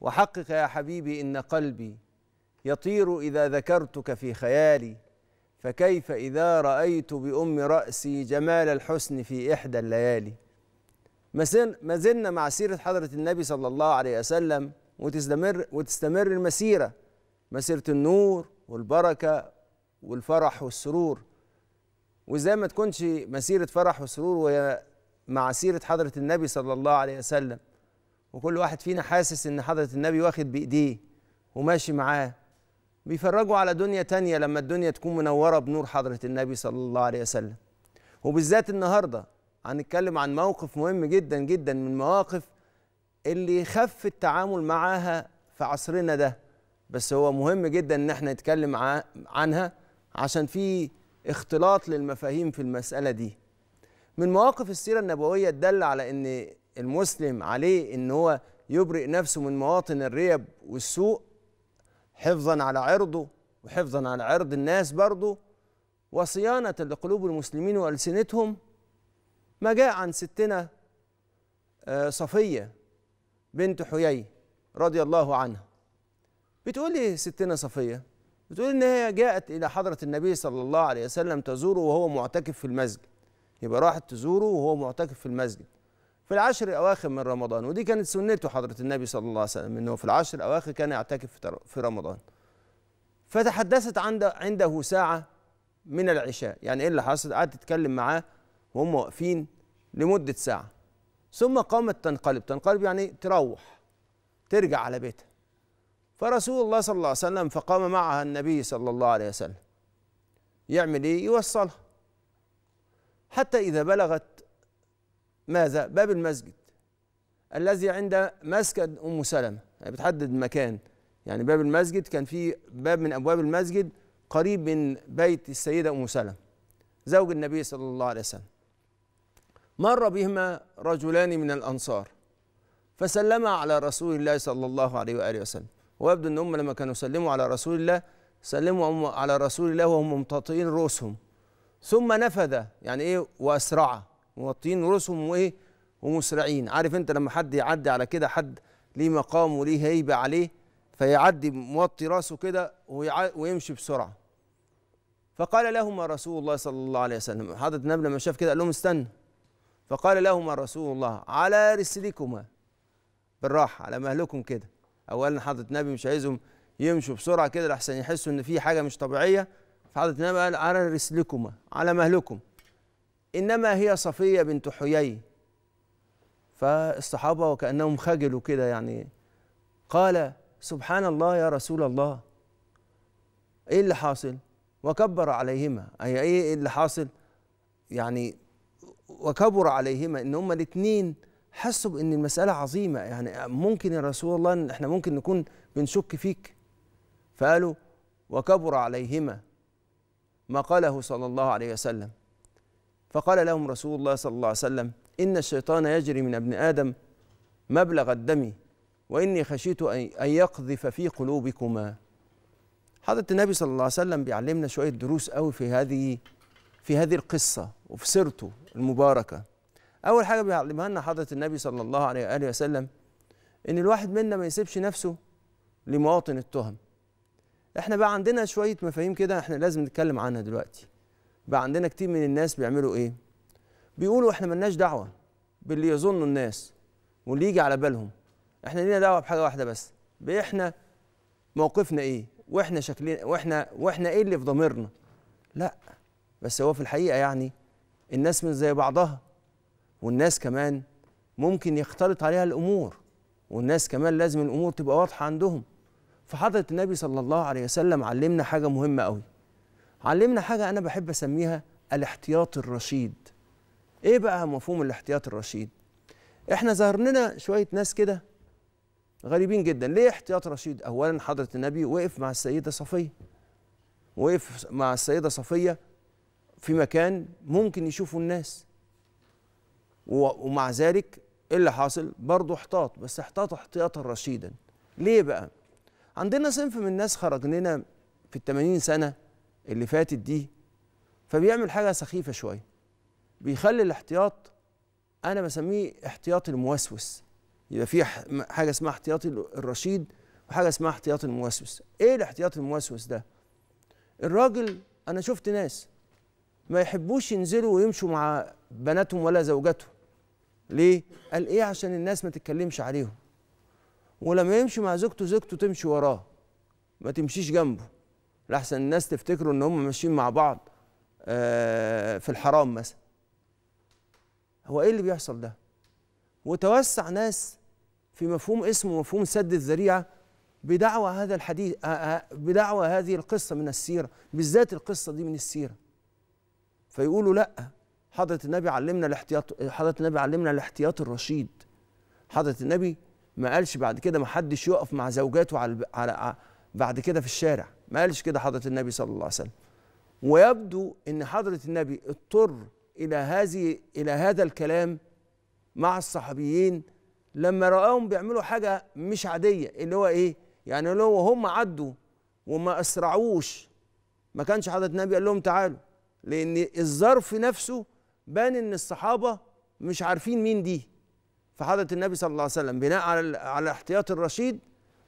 وحقق يا حبيبي ان قلبي يطير اذا ذكرتك في خيالي فكيف اذا رايت بام راسي جمال الحسن في احدى الليالي ما زلنا مع سيره حضره النبي صلى الله عليه وسلم وتستمر وتستمر المسيره مسيره النور والبركه والفرح والسرور وازاي ما تكونش مسيره فرح وسرور وهي مع سيره حضره النبي صلى الله عليه وسلم وكل واحد فينا حاسس ان حضره النبي واخد بايديه وماشي معاه بيفرجوا على دنيا تانية لما الدنيا تكون منورة بنور حضرة النبي صلى الله عليه وسلم وبالذات النهاردة هنتكلم عن موقف مهم جدا جدا من مواقف اللي خف التعامل معاها في عصرنا ده بس هو مهم جدا ان احنا نتكلم عنها عشان في اختلاط للمفاهيم في المسألة دي من مواقف السيرة النبوية تدل على ان المسلم عليه ان هو يبرئ نفسه من مواطن الريب والسوء حفظا على عرضه وحفظا على عرض الناس برضه وصيانة لقلوب المسلمين وألسنتهم ما جاء عن ستنا آه، صفية بنت حيي رضي الله عنها بتقول لي ستنا صفية بتقول إن هي جاءت إلى حضرة النبي صلى الله عليه وسلم تزوره وهو معتكف في المسجد يبقى راحت تزوره وهو معتكف في المسجد في العشر الأواخر من رمضان ودي كانت سنته حضرة النبي صلى الله عليه وسلم أنه في العشر الأواخر كان يعتكف في رمضان فتحدثت عند عنده ساعة من العشاء يعني إيه اللي حصل قعدت تتكلم معاه وهم واقفين لمدة ساعة ثم قامت تنقلب تنقلب يعني تروح ترجع على بيتها فرسول الله صلى الله عليه وسلم فقام معها النبي صلى الله عليه وسلم يعمل ايه يوصلها حتى اذا بلغت ماذا باب المسجد الذي عند مسكن ام سلمه يعني بتحدد المكان يعني باب المسجد كان في باب من ابواب المسجد قريب من بيت السيده ام سلمه زوج النبي صلى الله عليه وسلم مر بهما رجلان من الانصار فسلما على رسول الله صلى الله عليه واله وسلم ويبدو ان هم لما كانوا سلموا على رسول الله سلموا على رسول الله وهم ممتطئين رؤوسهم ثم نفذ يعني ايه واسرع موطيين رؤوسهم وايه ومسرعين عارف انت لما حد يعدي على كده حد ليه مقام وليه هيبه عليه فيعدي موطي راسه كده ويمشي بسرعه فقال لهما رسول الله صلى الله عليه وسلم حضرة النبي لما شاف كده قال لهم استنوا فقال لهما رسول الله على رسلكما بالراحه على مهلكم كده اولا حضرة النبي مش عايزهم يمشوا بسرعه كده لحسن يحسوا ان في حاجه مش طبيعيه فحضرة النبي قال على رسلكما على مهلكم إنما هي صفية بنت حيي فالصحابة وكأنهم خجلوا كده يعني قال سبحان الله يا رسول الله إيه اللي حاصل وكبر عليهما أي إيه, إيه اللي حاصل يعني وكبر عليهما إن هما الاتنين حسوا بإن المسألة عظيمة يعني ممكن يا رسول الله إن إحنا ممكن نكون بنشك فيك فقالوا وكبر عليهما ما قاله صلى الله عليه وسلم فقال لهم رسول الله صلى الله عليه وسلم إن الشيطان يجري من ابن آدم مبلغ الدم وإني خشيت أن يقذف في قلوبكما حضرة النبي صلى الله عليه وسلم بيعلمنا شوية دروس قوي في هذه في هذه القصة وفي سيرته المباركة أول حاجة بيعلمها لنا حضرة النبي صلى الله عليه وآله وسلم إن الواحد منا ما يسيبش نفسه لمواطن التهم احنا بقى عندنا شوية مفاهيم كده احنا لازم نتكلم عنها دلوقتي بقى عندنا كتير من الناس بيعملوا ايه بيقولوا احنا ملناش دعوه باللي يظنه الناس واللي يجي على بالهم احنا لينا دعوه بحاجه واحده بس باحنا موقفنا ايه واحنا شكلنا واحنا واحنا ايه اللي في ضميرنا لا بس هو في الحقيقه يعني الناس من زي بعضها والناس كمان ممكن يختلط عليها الامور والناس كمان لازم الامور تبقى واضحه عندهم فحضره النبي صلى الله عليه وسلم علمنا حاجه مهمه قوي علمنا حاجة أنا بحب أسميها الاحتياط الرشيد إيه بقى مفهوم الاحتياط الرشيد؟ إحنا ظهر لنا شوية ناس كده غريبين جدا ليه احتياط رشيد؟ أولا حضرة النبي وقف مع السيدة صفية وقف مع السيدة صفية في مكان ممكن يشوفه الناس ومع ذلك ايه اللي حاصل؟ برضه احتاط بس احتاط احتياطا رشيدا ليه بقى؟ عندنا صنف من الناس خرج لنا في الثمانين سنة اللي فاتت دي فبيعمل حاجه سخيفه شويه بيخلي الاحتياط انا بسميه احتياط الموسوس يبقى في حاجه اسمها احتياط الرشيد وحاجه اسمها احتياط الموسوس ايه الاحتياط الموسوس ده الراجل انا شفت ناس ما يحبوش ينزلوا ويمشوا مع بناتهم ولا زوجاتهم ليه قال ايه عشان الناس ما تتكلمش عليهم ولما يمشي مع زوجته زوجته تمشي وراه ما تمشيش جنبه لحسن الناس تفتكروا ان هم ماشيين مع بعض آه، في الحرام مثلا هو ايه اللي بيحصل ده وتوسع ناس في مفهوم اسمه مفهوم سد الذريعه بدعوى هذا الحديث آه، آه، بدعوى هذه القصه من السيره بالذات القصه دي من السيره فيقولوا لا حضره النبي علمنا الاحتياط حضره النبي علمنا الاحتياط الرشيد حضره النبي ما قالش بعد كده ما حدش يقف مع زوجاته على على بعد كده في الشارع ما قالش كده حضرة النبي صلى الله عليه وسلم ويبدو أن حضرة النبي اضطر إلى هذه إلى هذا الكلام مع الصحابيين لما رآهم بيعملوا حاجة مش عادية اللي هو إيه؟ يعني اللي هو هم عدوا وما أسرعوش ما كانش حضرة النبي قال لهم تعالوا لأن الظرف نفسه بان إن الصحابة مش عارفين مين دي فحضرة النبي صلى الله عليه وسلم بناء على على الاحتياط الرشيد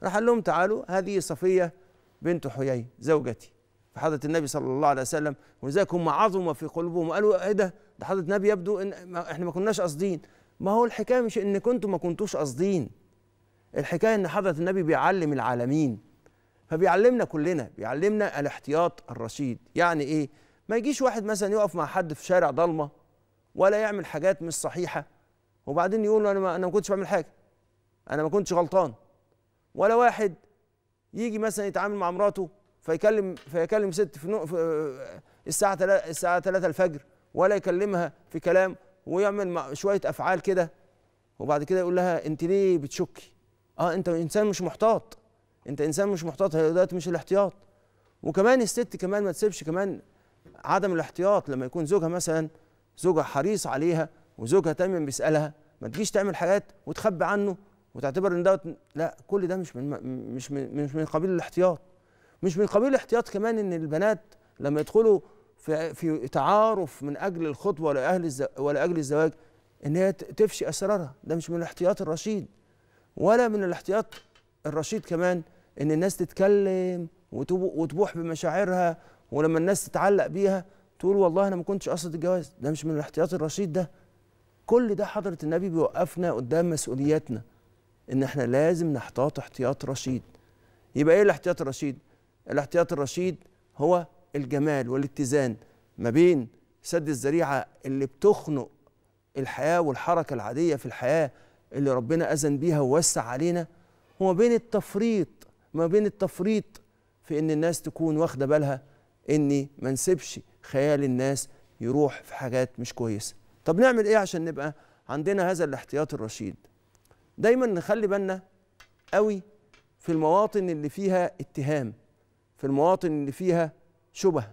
راح قال لهم تعالوا هذه صفية بنت حيي زوجتي فحضرة النبي صلى الله عليه وسلم ولذلك هم عظم في قلوبهم قالوا ايه ده ده حضرة النبي يبدو ان ما احنا ما كناش قاصدين ما هو الحكاية مش ان كنتوا ما كنتوش قاصدين الحكاية ان حضرة النبي بيعلم العالمين فبيعلمنا كلنا بيعلمنا الاحتياط الرشيد يعني ايه ما يجيش واحد مثلا يقف مع حد في شارع ضلمه ولا يعمل حاجات مش صحيحه وبعدين يقول انا ما انا ما كنتش بعمل حاجه انا ما كنتش غلطان ولا واحد يجي مثلا يتعامل مع مراته فيكلم فيكلم ست في, في الساعه 3 الساعه 3 الفجر ولا يكلمها في كلام ويعمل شويه افعال كده وبعد كده يقول لها انت ليه بتشكي اه انت انسان مش محتاط انت انسان مش محتاط دلوقتي مش الاحتياط وكمان الست كمان ما تسيبش كمان عدم الاحتياط لما يكون زوجها مثلا زوجها حريص عليها وزوجها دايما بيسالها ما تجيش تعمل حاجات وتخبي عنه وتعتبر ان دوت لا كل ده مش من مش من مش من قبيل الاحتياط مش من قبيل الاحتياط كمان ان البنات لما يدخلوا في في تعارف من اجل الخطبه ولا اهل ولا اجل الزواج ان هي تفشي اسرارها ده مش من الاحتياط الرشيد ولا من الاحتياط الرشيد كمان ان الناس تتكلم وتبوح بمشاعرها ولما الناس تتعلق بيها تقول والله انا ما كنتش قصد الجواز ده مش من الاحتياط الرشيد ده كل ده حضره النبي بيوقفنا قدام مسؤولياتنا ان احنا لازم نحتاط احتياط رشيد يبقى ايه الاحتياط الرشيد الاحتياط الرشيد هو الجمال والاتزان ما بين سد الذريعه اللي بتخنق الحياه والحركه العاديه في الحياه اللي ربنا اذن بيها ووسع علينا وما بين التفريط ما بين التفريط في ان الناس تكون واخده بالها اني ما نسيبش خيال الناس يروح في حاجات مش كويسه طب نعمل ايه عشان نبقى عندنا هذا الاحتياط الرشيد دايما نخلي بالنا قوي في المواطن اللي فيها اتهام في المواطن اللي فيها شبه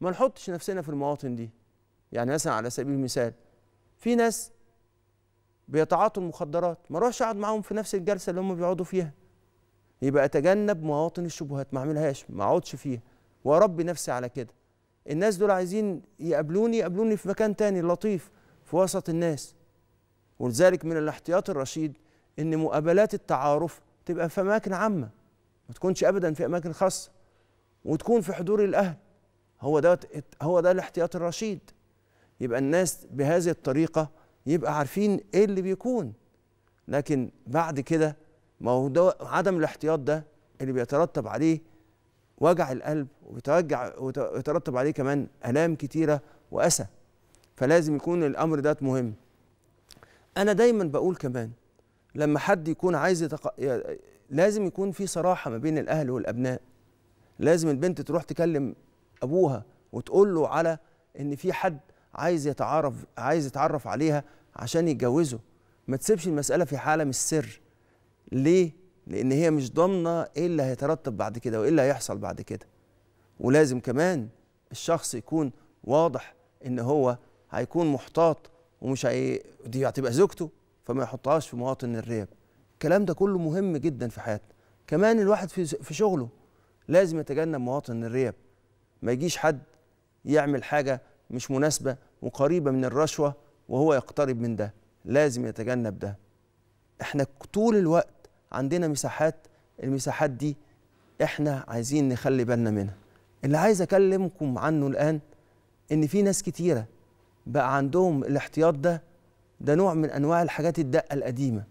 ما نحطش نفسنا في المواطن دي يعني مثلا على سبيل المثال في ناس بيتعاطوا المخدرات ما اروحش اقعد معاهم في نفس الجلسه اللي هم بيقعدوا فيها يبقى اتجنب مواطن الشبهات ما اعملهاش ما اقعدش فيها واربي نفسي على كده الناس دول عايزين يقابلوني يقابلوني في مكان تاني لطيف في وسط الناس ولذلك من الاحتياط الرشيد ان مقابلات التعارف تبقى في اماكن عامه ما تكونش ابدا في اماكن خاصه وتكون في حضور الاهل هو ده هو ده الاحتياط الرشيد يبقى الناس بهذه الطريقه يبقى عارفين ايه اللي بيكون لكن بعد كده ما هو ده عدم الاحتياط ده اللي بيترتب عليه وجع القلب وبيتوجع ويترتب عليه كمان الام كتيره واسى فلازم يكون الامر ده مهم انا دايما بقول كمان لما حد يكون عايز يتق... لازم يكون في صراحه ما بين الاهل والابناء لازم البنت تروح تكلم ابوها وتقول له على ان في حد عايز يتعرف عايز يتعرف عليها عشان يتجوزه ما تسيبش المساله في حاله من السر ليه لان هي مش ضامنه ايه اللي هيترتب بعد كده وايه اللي هيحصل بعد كده ولازم كمان الشخص يكون واضح ان هو هيكون محتاط ومش هي دي هتبقى زوجته فما يحطهاش في مواطن الريب الكلام ده كله مهم جدا في حياتنا كمان الواحد في في شغله لازم يتجنب مواطن الريب ما يجيش حد يعمل حاجه مش مناسبه وقريبه من الرشوه وهو يقترب من ده لازم يتجنب ده احنا طول الوقت عندنا مساحات المساحات دي احنا عايزين نخلي بالنا منها اللي عايز اكلمكم عنه الان ان في ناس كتيره بقى عندهم الاحتياط ده ده نوع من انواع الحاجات الدقه القديمه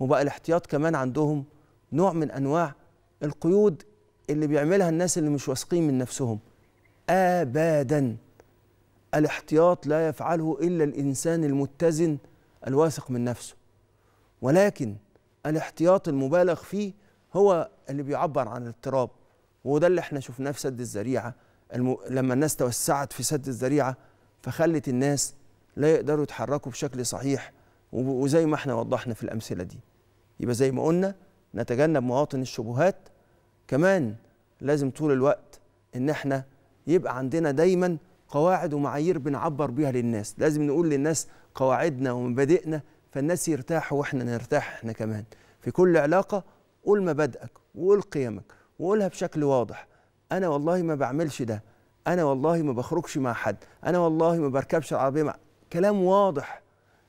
وبقى الاحتياط كمان عندهم نوع من انواع القيود اللي بيعملها الناس اللي مش واثقين من نفسهم ابدا الاحتياط لا يفعله الا الانسان المتزن الواثق من نفسه ولكن الاحتياط المبالغ فيه هو اللي بيعبر عن الاضطراب وده اللي احنا شفناه في سد الذريعه الم... لما الناس توسعت في سد الذريعه فخلت الناس لا يقدروا يتحركوا بشكل صحيح وزي ما احنا وضحنا في الأمثلة دي يبقى زي ما قلنا نتجنب مواطن الشبهات كمان لازم طول الوقت ان احنا يبقى عندنا دايما قواعد ومعايير بنعبر بيها للناس لازم نقول للناس قواعدنا ومبادئنا فالناس يرتاحوا واحنا نرتاح احنا كمان في كل علاقة قول مبادئك وقول قيمك وقولها بشكل واضح انا والله ما بعملش ده انا والله ما بخرجش مع حد انا والله ما بركبش العربيه مع كلام واضح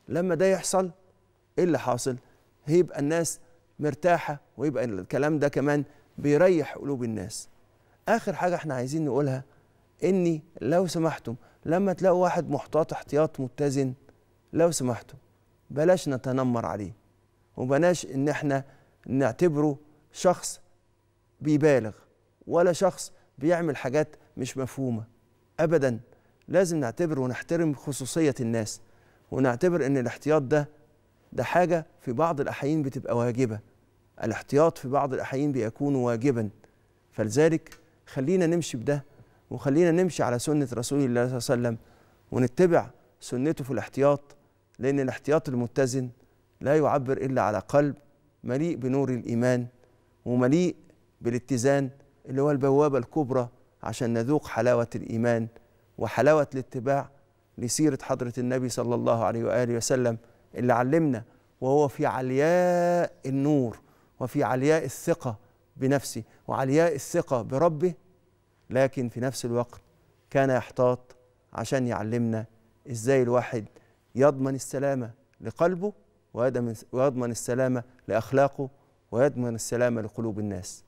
لما ده يحصل ايه اللي حاصل هيبقى الناس مرتاحه ويبقى الكلام ده كمان بيريح قلوب الناس اخر حاجه احنا عايزين نقولها اني لو سمحتم لما تلاقوا واحد محتاط احتياط متزن لو سمحتم بلاش نتنمر عليه وبلاش ان احنا نعتبره شخص بيبالغ ولا شخص بيعمل حاجات مش مفهومه ابدا لازم نعتبر ونحترم خصوصيه الناس ونعتبر ان الاحتياط ده ده حاجه في بعض الاحيان بتبقى واجبه الاحتياط في بعض الاحيان بيكون واجبا فلذلك خلينا نمشي بده وخلينا نمشي على سنه رسول الله صلى الله عليه وسلم ونتبع سنته في الاحتياط لان الاحتياط المتزن لا يعبر الا على قلب مليء بنور الايمان ومليء بالاتزان اللي هو البوابه الكبرى عشان نذوق حلاوة الإيمان وحلاوة الاتباع لسيرة حضرة النبي صلى الله عليه وآله وسلم اللي علمنا وهو في علياء النور وفي علياء الثقة بنفسه وعلياء الثقة بربه لكن في نفس الوقت كان يحتاط عشان يعلمنا ازاي الواحد يضمن السلامة لقلبه ويضمن السلامة لأخلاقه ويضمن السلامة لقلوب الناس